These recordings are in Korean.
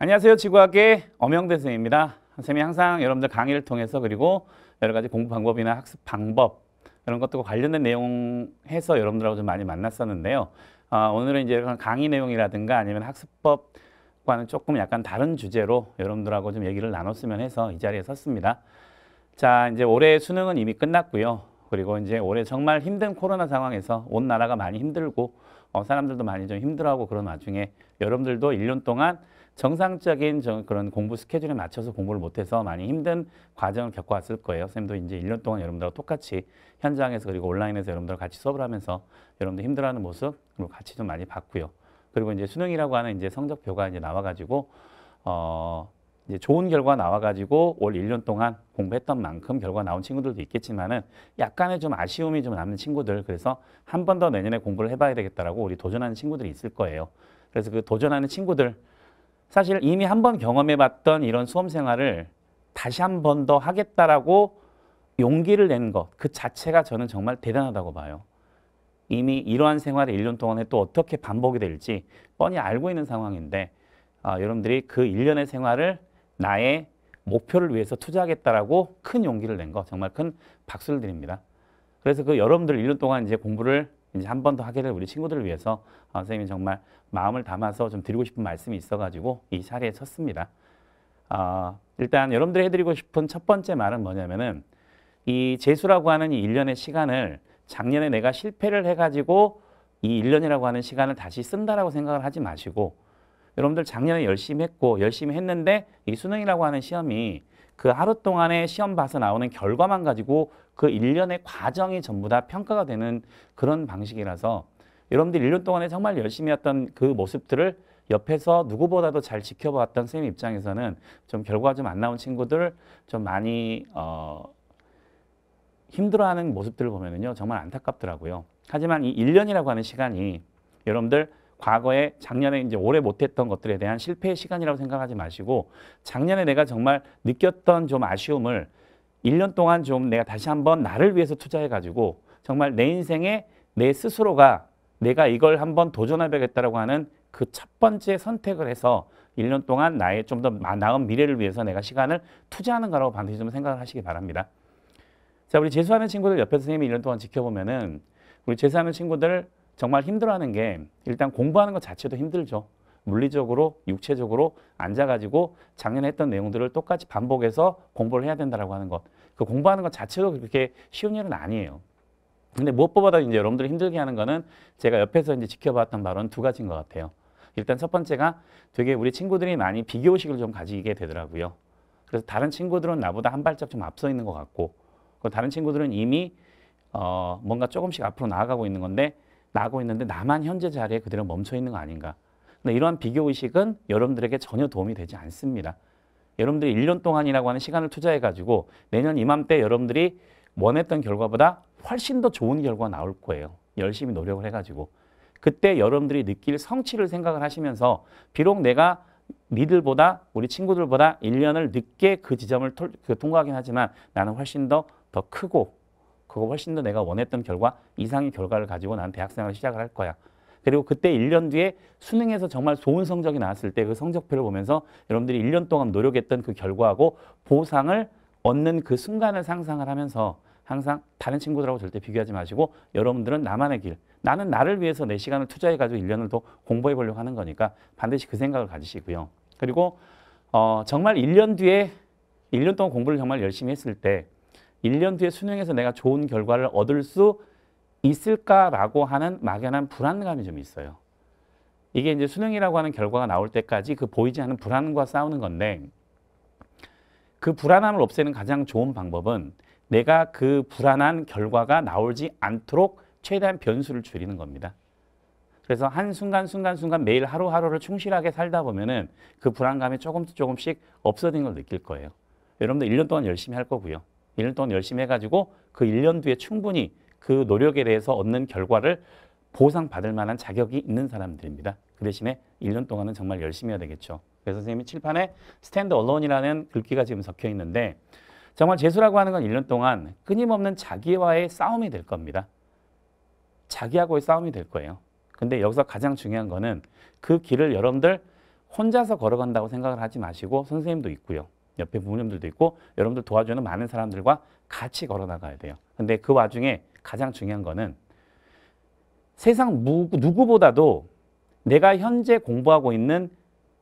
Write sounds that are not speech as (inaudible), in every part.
안녕하세요. 지구학의 엄영대 선생입니다. 선생님이 항상 여러분들 강의를 통해서 그리고 여러 가지 공부 방법이나 학습 방법 이런 것들과 관련된 내용 해서 여러분들하고 좀 많이 만났었는데요. 어, 오늘은 이제 강의 내용이라든가 아니면 학습법과는 조금 약간 다른 주제로 여러분들하고 좀 얘기를 나눴으면 해서 이 자리에 섰습니다. 자, 이제 올해 수능은 이미 끝났고요. 그리고 이제 올해 정말 힘든 코로나 상황에서 온 나라가 많이 힘들고 어, 사람들도 많이 좀 힘들어하고 그런 와중에 여러분들도 일년 동안 정상적인 그런 공부 스케줄에 맞춰서 공부를 못해서 많이 힘든 과정을 겪어왔을 거예요. 쌤도 이제 1년 동안 여러분들하 똑같이 현장에서 그리고 온라인에서 여러분들하 같이 수업을 하면서 여러분들 힘들어하는 모습 그 같이 좀 많이 봤고요. 그리고 이제 수능이라고 하는 이제 성적표가 이제 나와가지고 어 이제 좋은 결과 나와가지고 올 1년 동안 공부했던 만큼 결과 나온 친구들도 있겠지만은 약간의 좀 아쉬움이 좀 남는 친구들 그래서 한 번 더 내년에 공부를 해봐야 되겠다라고 우리 도전하는 친구들이 있을 거예요. 그래서 그 도전하는 친구들 사실 이미 한 번 경험해봤던 이런 수험 생활을 다시 한 번 더 하겠다라고 용기를 낸 것 그 자체가 저는 정말 대단하다고 봐요. 이미 이러한 생활을 1년 동안에 또 어떻게 반복이 될지 뻔히 알고 있는 상황인데 아, 여러분들이 그 1년의 생활을 나의 목표를 위해서 투자하겠다라고 큰 용기를 낸 거 정말 큰 박수를 드립니다. 그래서 그 여러분들 1년 동안 이제 공부를 이제 한 번 더하게될 우리 친구들을 위해서 아, 선생님이 정말 마음을 담아서 좀 드리고 싶은 말씀이 있어가지고 이 자리에 섰습니다. 어, 일단 여러분들이 해드리고 싶은 첫 번째 말은 뭐냐면은 이 재수라고 하는 이 1년의 시간을 작년에 내가 실패를 해가지고 이 1년이라고 하는 시간을 다시 쓴다라고 생각을 하지 마시고 여러분들 작년에 열심히 했고 열심히 했는데 이 수능이라고 하는 시험이 그 하루 동안에 시험 봐서 나오는 결과만 가지고 그 1년의 과정이 전부 다 평가가 되는 그런 방식이라서 여러분들 1년 동안에 정말 열심히 했던 그 모습들을 옆에서 누구보다도 잘 지켜봤던 선생님 입장에서는 좀 결과가 좀 안 나온 친구들 좀 많이 어, 힘들어하는 모습들을 보면요 정말 안타깝더라고요. 하지만 이 1년이라고 하는 시간이 여러분들 과거에 작년에 이제 올해 못했던 것들에 대한 실패의 시간이라고 생각하지 마시고 작년에 내가 정말 느꼈던 좀 아쉬움을 1년 동안 좀 내가 다시 한번 나를 위해서 투자해가지고 정말 내 인생에 내 스스로가 내가 이걸 한번 도전해보겠다라고 하는 그 첫 번째 선택을 해서 1년 동안 나의 좀 더 나은 미래를 위해서 내가 시간을 투자하는 거라고 반드시 좀 생각을 하시기 바랍니다. 자, 우리 재수하는 친구들 옆에 선생님이 1년 동안 지켜보면은 우리 재수하는 친구들 정말 힘들어하는 게 일단 공부하는 것 자체도 힘들죠. 물리적으로, 육체적으로 앉아가지고 작년에 했던 내용들을 똑같이 반복해서 공부를 해야 된다라고 하는 것. 그 공부하는 것 자체도 그렇게 쉬운 일은 아니에요. 근데 무엇보다 이제 여러분들이 힘들게 하는 거는 제가 옆에서 이제 지켜봤던 바로는 두 가지인 것 같아요. 일단 첫 번째가 되게 우리 친구들이 많이 비교의식을 좀 가지게 되더라고요. 그래서 다른 친구들은 나보다 한 발짝 좀 앞서 있는 것 같고 다른 친구들은 이미 어 뭔가 조금씩 앞으로 나아가고 있는 건데 나고 있는데 나만 현재 자리에 그대로 멈춰 있는 거 아닌가. 근데 이러한 비교의식은 여러분들에게 전혀 도움이 되지 않습니다. 여러분들이 1년 동안이라고 하는 시간을 투자해가지고 내년 이맘때 여러분들이 원했던 결과보다 훨씬 더 좋은 결과가 나올 거예요. 열심히 노력을 해가지고. 그때 여러분들이 느낄 성취를 생각을 하시면서 비록 내가 니들보다 우리 친구들보다 1년을 늦게 그 지점을 톨, 그 통과하긴 하지만 나는 훨씬 더 더 크고 그거 훨씬 더 내가 원했던 결과 이상의 결과를 가지고 난 대학생활을 시작을 할 거야. 그리고 그때 1년 뒤에 수능에서 정말 좋은 성적이 나왔을 때 그 성적표를 보면서 여러분들이 1년 동안 노력했던 그 결과하고 보상을 얻는 그 순간을 상상을 하면서 항상 다른 친구들하고 절대 비교하지 마시고 여러분들은 나만의 길, 나는 나를 위해서 내 시간을 투자해가지고 1년을 더 공부해 보려고 하는 거니까 반드시 그 생각을 가지시고요. 그리고 어, 정말 1년 뒤에 1년 동안 공부를 정말 열심히 했을 때 1년 뒤에 수능에서 내가 좋은 결과를 얻을 수 있을까라고 하는 막연한 불안감이 좀 있어요. 이게 이제 수능이라고 하는 결과가 나올 때까지 그 보이지 않는 불안과 싸우는 건데 그 불안함을 없애는 가장 좋은 방법은 내가 그 불안한 결과가 나오지 않도록 최대한 변수를 줄이는 겁니다. 그래서 한순간 순간순간 매일 하루하루를 충실하게 살다 보면은 그 불안감이 조금씩 조금씩 없어진 걸 느낄 거예요. 여러분들 1년 동안 열심히 할 거고요. 1년 동안 열심히 해가지고 그 1년 뒤에 충분히 그 노력에 대해서 얻는 결과를 보상받을 만한 자격이 있는 사람들입니다. 그 대신에 1년 동안은 정말 열심히 해야 되겠죠. 그래서 선생님이 칠판에 스탠드 언론이라는 글귀가 지금 적혀 있는데 정말 재수라고 하는 건 1년 동안 끊임없는 자기와의 싸움이 될 겁니다. 자기하고의 싸움이 될 거예요. 근데 여기서 가장 중요한 거는 그 길을 여러분들 혼자서 걸어간다고 생각을 하지 마시고 선생님도 있고요. 옆에 부모님들도 있고 여러분들 도와주는 많은 사람들과 같이 걸어나가야 돼요. 근데 그 와중에 가장 중요한 거는 세상 누구보다도 내가 현재 공부하고 있는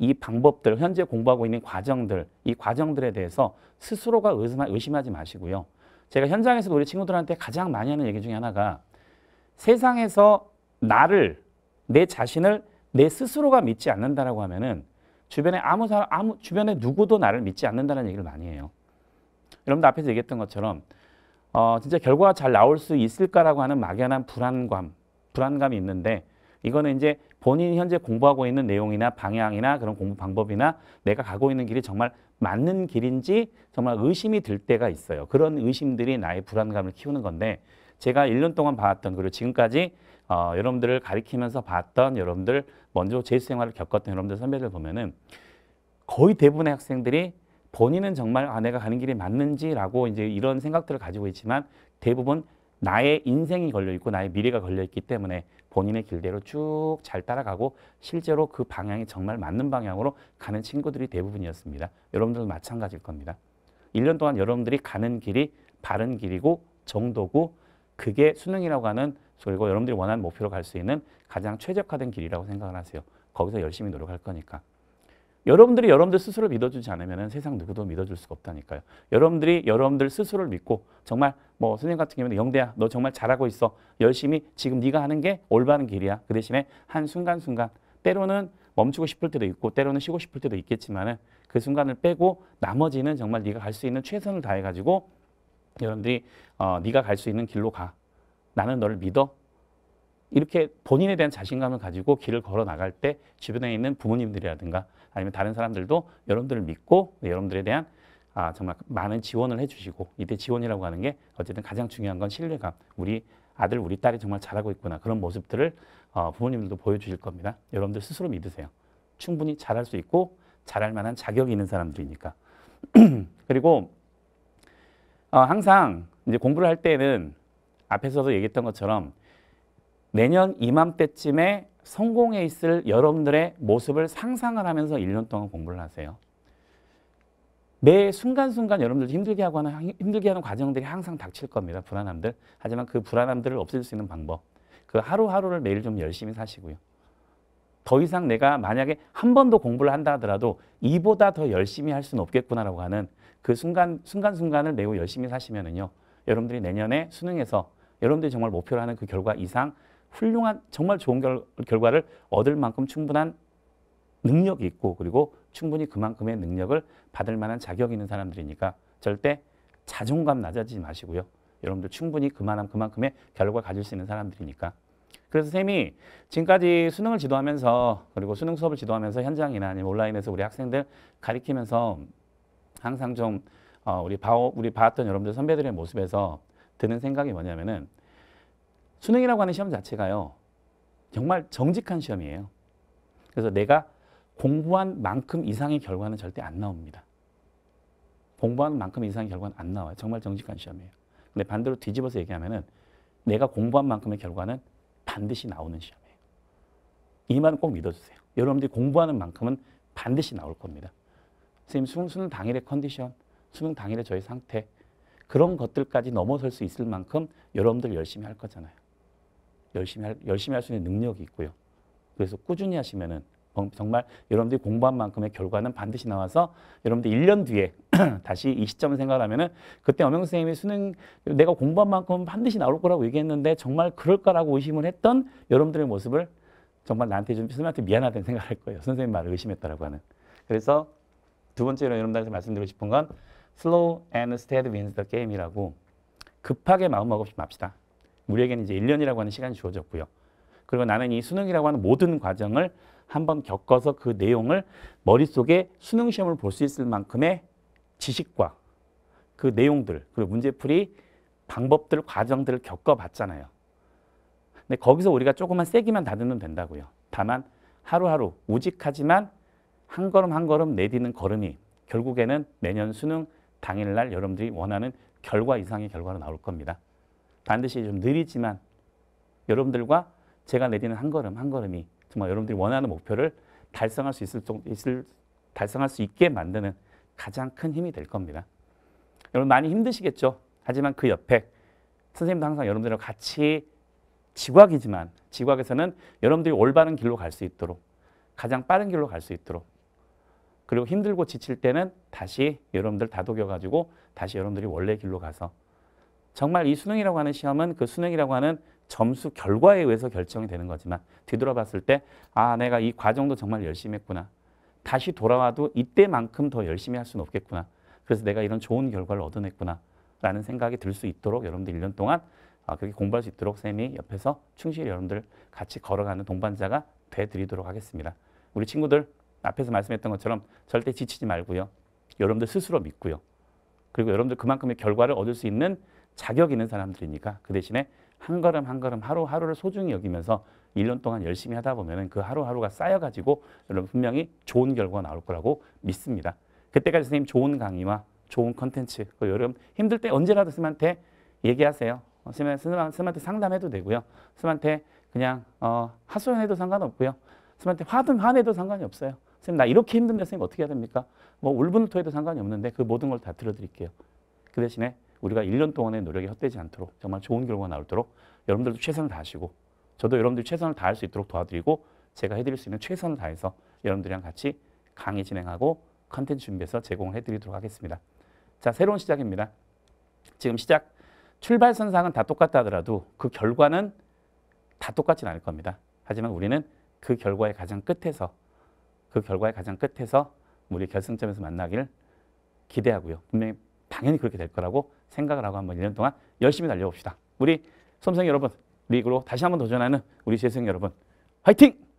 이 방법들, 현재 공부하고 있는 과정들, 이 과정들에 대해서 스스로가 의심하, 지 마시고요. 제가 현장에서 우리 친구들한테 가장 많이 하는 얘기 중에 하나가 세상에서 나를, 내 자신을 내 스스로가 믿지 않는다라고 하면은 주변에 아무 사람, 아무, 주변에 누구도 나를 믿지 않는다는 얘기를 많이 해요. 여러분들 앞에서 얘기했던 것처럼 어, 진짜 결과가 잘 나올 수 있을까라고 하는 막연한 불안감, 불안감이 있는데 이거는 이제 본인이 현재 공부하고 있는 내용이나 방향이나 그런 공부 방법이나 내가 가고 있는 길이 정말 맞는 길인지 정말 의심이 들 때가 있어요. 그런 의심들이 나의 불안감을 키우는 건데 제가 1년 동안 봐왔던 그리고 지금까지 어, 여러분들을 가리키면서 봤던 여러분들 먼저 제수 생활을 겪었던 여러분들 선배들 보면은 거의 대부분의 학생들이 본인은 정말 아 내가 가는 길이 맞는지라고 이제 이런 생각들을 가지고 있지만 대부분 나의 인생이 걸려있고 나의 미래가 걸려있기 때문에 본인의 길대로 쭉 잘 따라가고 실제로 그 방향이 정말 맞는 방향으로 가는 친구들이 대부분이었습니다. 여러분들도 마찬가지일 겁니다. 1년 동안 여러분들이 가는 길이 바른 길이고 정도고 그게 수능이라고 하는 그리고 여러분들이 원하는 목표로 갈 수 있는 가장 최적화된 길이라고 생각을 하세요. 거기서 열심히 노력할 거니까. 여러분들이 여러분들 스스로를 믿어주지 않으면 세상 누구도 믿어줄 수가 없다니까요. 여러분들이 여러분들 스스로를 믿고 정말 뭐 선생님 같은 경우는 영대야 너 정말 잘하고 있어. 열심히 지금 네가 하는 게 올바른 길이야. 그 대신에 한 순간순간 때로는 멈추고 싶을 때도 있고 때로는 쉬고 싶을 때도 있겠지만은 그 순간을 빼고 나머지는 정말 네가 갈 수 있는 최선을 다해 가지고 여러분들이 어 네가 갈 수 있는 길로 가. 나는 너를 믿어. 이렇게 본인에 대한 자신감을 가지고 길을 걸어 나갈 때 주변에 있는 부모님들이라든가 아니면 다른 사람들도 여러분들을 믿고 여러분들에 대한 아, 정말 많은 지원을 해주시고 이때 지원이라고 하는 게 어쨌든 가장 중요한 건 신뢰감. 우리 아들, 우리 딸이 정말 잘하고 있구나. 그런 모습들을 어, 부모님들도 보여주실 겁니다. 여러분들 스스로 믿으세요. 충분히 잘할 수 있고 잘할 만한 자격이 있는 사람들이니까. (clears throat) 그리고 어, 항상 이제 공부를 할 때는 앞에서도 얘기했던 것처럼 내년 이맘때쯤에 성공에 있을 여러분들의 모습을 상상을 하면서 1년 동안 공부를 하세요. 매 순간순간 여러분들 힘들게 하거나 힘들게 하는 과정들이 항상 닥칠 겁니다. 불안함들. 하지만 그 불안함들을 없앨 수 있는 방법. 그 하루하루를 매일 좀 열심히 사시고요. 더 이상 내가 만약에 한번더 공부를 한다 하더라도 이보다 더 열심히 할 수는 없겠구나라고 하는 그 순간, 순간순간을 매우 열심히 사시면은요. 여러분들이 내년에 수능에서 여러분들이 정말 목표로 하는 그 결과 이상 훌륭한 정말 좋은 결, 결과를 얻을 만큼 충분한 능력이 있고 그리고 충분히 그만큼의 능력을 받을 만한 자격이 있는 사람들이니까 절대 자존감 낮아지지 마시고요. 여러분들 충분히 그만한 그만큼의 결과 가질 수 있는 사람들이니까. 그래서 쌤이 지금까지 수능을 지도하면서 그리고 수능 수업을 지도하면서 현장이나 아니면 온라인에서 우리 학생들 가리키면서 항상 좀 어, 우리 봐 우리 봐왔던 여러분들 선배들의 모습에서 드는 생각이 뭐냐면은 수능이라고 하는 시험 자체가요. 정말 정직한 시험이에요. 그래서 내가 공부한 만큼 이상의 결과는 절대 안 나옵니다. 공부한 만큼 이상의 결과는 안 나와요. 정말 정직한 시험이에요. 근데 반대로 뒤집어서 얘기하면은 내가 공부한 만큼의 결과는 반드시 나오는 시험이에요. 이만 꼭 믿어주세요. 여러분들이 공부하는 만큼은 반드시 나올 겁니다. 선생님, 수능, 수능 당일의 컨디션, 수능 당일의 저의 상태, 그런 것들까지 넘어설 수 있을 만큼 여러분들 열심히 할 거잖아요. 열심히 할, 열심히 할 수 있는 능력이 있고요. 그래서 꾸준히 하시면은 정말 여러분들이 공부한 만큼의 결과는 반드시 나와서 여러분들 1년 뒤에 (clears throat) 다시 이 시점 생각하면은 그때 엄영 선생님이 수능 내가 공부한 만큼 반드시 나올 거라고 얘기했는데 정말 그럴까라고 의심을 했던 여러분들의 모습을 정말 나한테 좀 선생님한테 미안하다는 생각할 거예요. 선생님 말을 의심했다라고 하는. 그래서 두 번째로 여러분들한테 말씀드리고 싶은 건 slow and steady wins the game이라고 급하게 마음 먹지 맙시다. 우리에게는 이제 1년이라고 하는 시간이 주어졌고요. 그리고 나는 이 수능이라고 하는 모든 과정을 한번 겪어서 그 내용을 머릿속에 수능 시험을 볼 수 있을 만큼의 지식과 그 내용들 그리고 문제풀이 방법들 과정들을 겪어봤잖아요. 근데 거기서 우리가 조금만 세기만 다듬으면 된다고요. 다만 하루하루 우직하지만 한 걸음 한 걸음 내딛는 걸음이 결국에는 내년 수능 당일날 여러분들이 원하는 결과 이상의 결과로 나올 겁니다. 반드시 좀 느리지만 여러분들과 제가 내리는 한 걸음 한 걸음이 정말 여러분들이 원하는 목표를 달성할 수 있을, 있을 달성할 수 있게 만드는 가장 큰 힘이 될 겁니다. 여러분 많이 힘드시겠죠. 하지만 그 옆에 선생님도 항상 여러분들과 같이 지각이지만 지각에서는 여러분들이 올바른 길로 갈 수 있도록 가장 빠른 길로 갈 수 있도록 그리고 힘들고 지칠 때는 다시 여러분들 다독여 가지고 다시 여러분들이 원래 길로 가서 정말 이 수능이라고 하는 시험은 그 수능이라고 하는 점수 결과에 의해서 결정이 되는 거지만 뒤돌아봤을 때 아 내가 이 과정도 정말 열심히 했구나. 다시 돌아와도 이때만큼 더 열심히 할 수는 없겠구나. 그래서 내가 이런 좋은 결과를 얻어냈구나. 라는 생각이 들 수 있도록 여러분들 1년 동안 아, 그렇게 공부할 수 있도록 쌤이 옆에서 충실히 여러분들 같이 걸어가는 동반자가 돼드리도록 하겠습니다. 우리 친구들 앞에서 말씀했던 것처럼 절대 지치지 말고요. 여러분들 스스로 믿고요. 그리고 여러분들 그만큼의 결과를 얻을 수 있는 자격 있는 사람들이니까 그 대신에 한 걸음 한 걸음 하루하루를 소중히 여기면서 일 년 동안 열심히 하다 보면 그 하루하루가 쌓여가지고 여러분 분명히 좋은 결과가 나올 거라고 믿습니다. 그때까지 선생님 좋은 강의와 좋은 컨텐츠 그 여러분 힘들 때 언제라도 선생님한테 얘기하세요. 선생님, 어, 선생님한테 상담해도 되고요. 선생님한테 그냥 어, 하소연해도 상관없고요. 선생님한테 화든 화내도 상관이 없어요. 선생님 나 이렇게 힘든데 선생님 어떻게 해야 됩니까? 뭐 울분을 토해도 상관이 없는데 그 모든 걸 다 들어드릴게요. 그 대신에 우리가 1년 동안의 노력이 헛되지 않도록 정말 좋은 결과가 나올도록 여러분들도 최선을 다하시고 저도 여러분들이 최선을 다할 수 있도록 도와드리고 제가 해드릴 수 있는 최선을 다해서 여러분들이랑 같이 강의 진행하고 컨텐츠 준비해서 제공을 해드리도록 하겠습니다. 자, 새로운 시작입니다. 지금 시작, 출발선상은 다 똑같다 하더라도 그 결과는 다 똑같진 않을 겁니다. 하지만 우리는 그 결과의 가장 끝에서 그 결과의 가장 끝에서 우리 결승점에서 만나기를 기대하고요. 분명히 당연히 그렇게 될 거라고 생각을 하고 한 번 1년 동안 열심히 달려봅시다. 우리 섬생 여러분, 리그로 다시 한 번 도전하는 우리 재생 여러분, 화이팅!